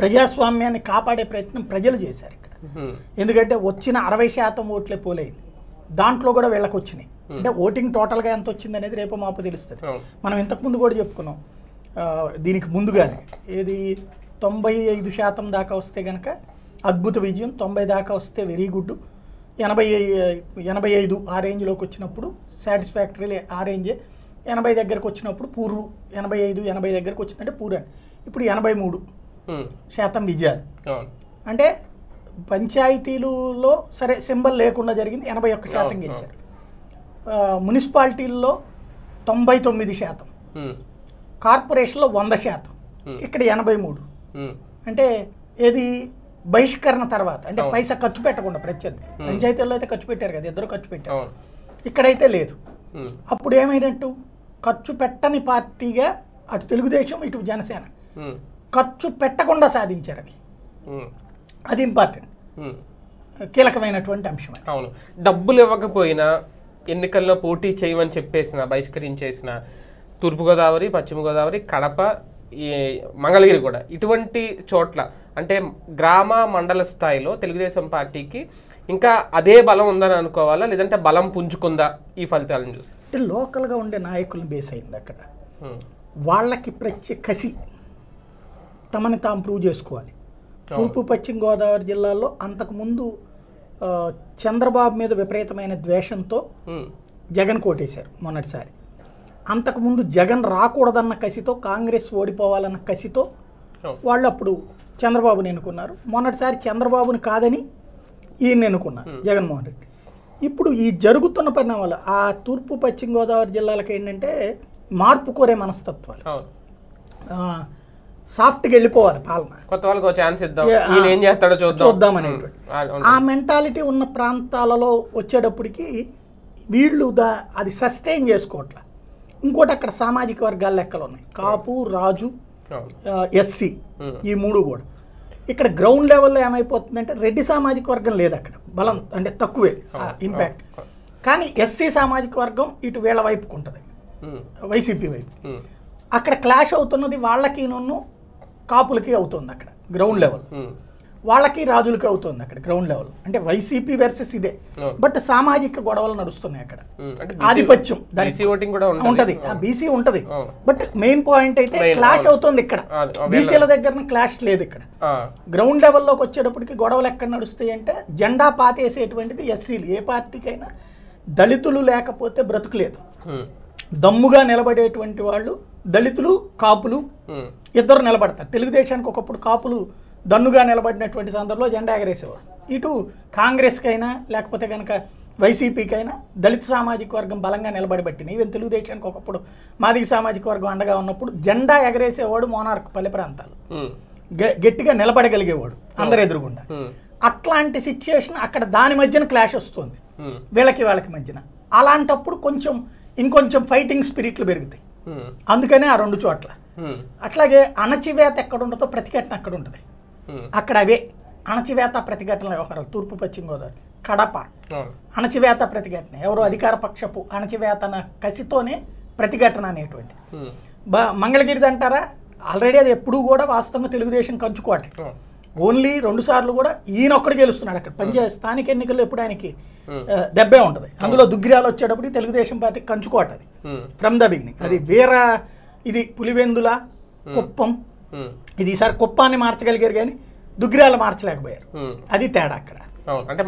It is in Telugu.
ప్రజాస్వామ్యాన్ని కాపాడే ప్రయత్నం ప్రజలు చేశారు ఇక్కడ ఎందుకంటే వచ్చిన అరవై శాతం ఓట్లే పోలైంది దాంట్లో కూడా వీళ్ళకి వచ్చినాయి అంటే ఓటింగ్ టోటల్గా ఎంత వచ్చింది అనేది రేపు మాపు తెలుస్తుంది మనం ఇంతకుముందు కూడా చెప్పుకున్నాం దీనికి ముందుగానే ఏది తొంభై ఐదు శాతం దాకా వస్తే కనుక అద్భుత విజయం తొంభై దాకా వస్తే వెరీ గుడ్ ఎనభై ఎనభై ఐదు ఆ రేంజ్లోకి వచ్చినప్పుడు సాటిస్ఫాక్టరీ ఆ రేంజే ఎనభై దగ్గరకు వచ్చినప్పుడు పూర్రు ఎనభై ఐదు ఎనభై దగ్గరకు వచ్చిందంటే పూర్ అని ఇప్పుడు ఎనభై మూడు Hmm. శాతం విజయాలు hmm. అంటే పంచాయతీలలో సరే సింబల్ లేకుండా జరిగింది ఎనభై ఒక్క శాతం hmm. గెలిచారు uh, మున్సిపాలిటీల్లో తొంభై తొమ్మిది శాతం కార్పొరేషన్లో వంద శాతం ఇక్కడ ఎనభై మూడు అంటే ఏది బహిష్కరణ తర్వాత అంటే పైసా ఖర్చు పెట్టకుండా ప్రత్యర్థి పంచాయతీల్లో అయితే ఖర్చు పెట్టారు కదా ఇద్దరు ఖర్చు పెట్టారు ఇక్కడైతే లేదు అప్పుడు ఏమైనట్టు ఖర్చు పెట్టని పార్టీగా అటు తెలుగుదేశం ఇటు జనసేన ఖర్చు పెట్టకుండా సాధించారు అవి అది ఇంపార్టెంట్ కీలకమైనటువంటి అంశం అవును డబ్బులు ఇవ్వకపోయినా ఎన్నికల్లో పోటీ చేయమని చెప్పేసిన బహిష్కరించేసిన తూర్పుగోదావరి పశ్చిమ గోదావరి కడప ఈ మంగళగిరి కూడా ఇటువంటి చోట్ల అంటే గ్రామ మండల స్థాయిలో తెలుగుదేశం పార్టీకి ఇంకా అదే బలం ఉందని అనుకోవాలా లేదంటే బలం పుంజుకుందా ఈ ఫలితాలను చూసి అంటే లోకల్గా ఉండే నాయకులు బేస్ అయింది అక్కడ వాళ్ళకి ప్రత్యేక కసి తమని తాము ప్రూవ్ చేసుకోవాలి తూర్పు పశ్చిమ గోదావరి జిల్లాల్లో అంతకుముందు చంద్రబాబు మీద విపరీతమైన ద్వేషంతో జగన్ కోటేశారు మొన్నటిసారి అంతకుముందు జగన్ రాకూడదన్న కసితో కాంగ్రెస్ ఓడిపోవాలన్న కసితో వాళ్ళు అప్పుడు చంద్రబాబుని ఎన్నుకున్నారు మొన్నటిసారి చంద్రబాబుని కాదని ఈయన ఎన్నుకున్నారు జగన్మోహన్ రెడ్డి ఇప్పుడు ఈ జరుగుతున్న పరిణామాలు ఆ తూర్పు పశ్చిమ గోదావరి జిల్లాలకు ఏంటంటే మార్పు కోరే మనస్తత్వాలు సాఫ్ట్గా వెళ్ళిపోవాలి పాలన కొత్త వాళ్ళకి ఛాన్స్ ఇద్దాం ఏం చేస్తాడో చూద్దాం ఆ మెంటాలిటీ ఉన్న ప్రాంతాలలో వచ్చేటప్పటికి వీళ్ళు దా అది సస్టైన్ చేసుకోవట్లే ఇంకోటి అక్కడ సామాజిక వర్గాల లెక్కలు ఉన్నాయి కాపు రాజు ఎస్సీ ఈ మూడు కూడా ఇక్కడ గ్రౌండ్ లెవెల్లో ఏమైపోతుందంటే రెడ్డి సామాజిక వర్గం లేదు అక్కడ బలం అంటే తక్కువే ఇంపాక్ట్ కానీ ఎస్సీ సామాజిక వర్గం ఇటు వీళ్ళ వైపుకుంటుంది వైసీపీ వైపు అక్కడ క్లాష్ అవుతున్నది వాళ్ళకి నన్ను కాపులకి అవుతుంది అక్కడ గ్రౌండ్ లెవెల్ hmm. వాళ్ళకి రాజులకి అవుతుంది అక్కడ గ్రౌండ్ లెవెల్ అంటే వైసీపీ వర్సెస్ ఇదే బట్ hmm. సామాజిక గొడవలు నడుస్తున్నాయి అక్కడ hmm. ఆధిపత్యం ఉంటది బీసీ ఉంటది బట్ మెయిన్ పాయింట్ అయితే క్లాష్ అవుతుంది ఇక్కడ బీసీల దగ్గర క్లాష్ లేదు ఇక్కడ గ్రౌండ్ ah. లెవెల్లోకి వచ్చేటప్పటికి గొడవలు ఎక్కడ నడుస్తాయి అంటే జెండా పాతేసేటువంటిది ఎస్సీలు ఏ పార్టీకైనా దళితులు లేకపోతే బ్రతుకులేదు దమ్ముగా నిలబడేటువంటి వాళ్ళు దళితులు కాపులు ఇద్దరు నిలబడతారు తెలుగుదేశానికి ఒకప్పుడు కాపులు దన్నుగా నిలబడినటువంటి సందర్భంలో జెండా ఎగరేసేవాడు ఇటు కాంగ్రెస్కైనా లేకపోతే కనుక వైసీపీకైనా దళిత సామాజిక వర్గం బలంగా నిలబడబెట్టింది ఈవెన్ తెలుగుదేశానికి ఒకప్పుడు మాదిగ సామాజిక వర్గం అండగా ఉన్నప్పుడు జెండా ఎగరేసేవాడు మోనార్క్ పల్లె ప్రాంతాలు గట్టిగా నిలబడగలిగేవాడు అందరు ఎదురుగుండా అట్లాంటి సిచ్యుయేషన్ అక్కడ దాని మధ్యన క్లాష్ వస్తుంది వీళ్ళకి వాళ్ళకి మధ్యన అలాంటప్పుడు కొంచెం ఇంకొంచెం ఫైటింగ్ స్పిరిట్లు పెరుగుతాయి Hmm. అందుకనే ఆ రెండు చోట్ల hmm. అట్లాగే అణచివేత ఎక్కడ ఉండదో ప్రతిఘటన అక్కడ ఉంటుంది hmm. అక్కడ అవే అణచివేత ప్రతిఘటనల వ్యవహారాలు తూర్పు పశ్చిమ గోదావరి కడప అణచివేత ప్రతిఘటన ఎవరు అధికార పక్షపు అణచివేతన కసితోనే ప్రతిఘటన అనేటువంటి మంగళగిరిది అంటారా ఆల్రెడీ అది ఎప్పుడూ కూడా వాస్తవంగా తెలుగుదేశం కంచుకోవటం ఓన్లీ రెండు సార్లు కూడా ఈయన ఒక్కడ గెలుస్తున్నాడు అక్కడ పంచే hmm. స్థానిక ఎన్నికల్లో ఎప్పుడు ఆయనకి hmm. దెబ్బే ఉంటుంది hmm. అందులో దుగ్గిరాలు వచ్చేటప్పుడు తెలుగుదేశం పార్టీ కంచుకోట అది ఫ్రమ్ ద బిగినింగ్ అది వీర ఇది పులివెందుల కుప్పం ఇది ఈసారి కుప్పాన్ని మార్చగలిగారు కానీ దుగ్గిరాలు మార్చలేకపోయారు అది తేడా అక్కడ అంటే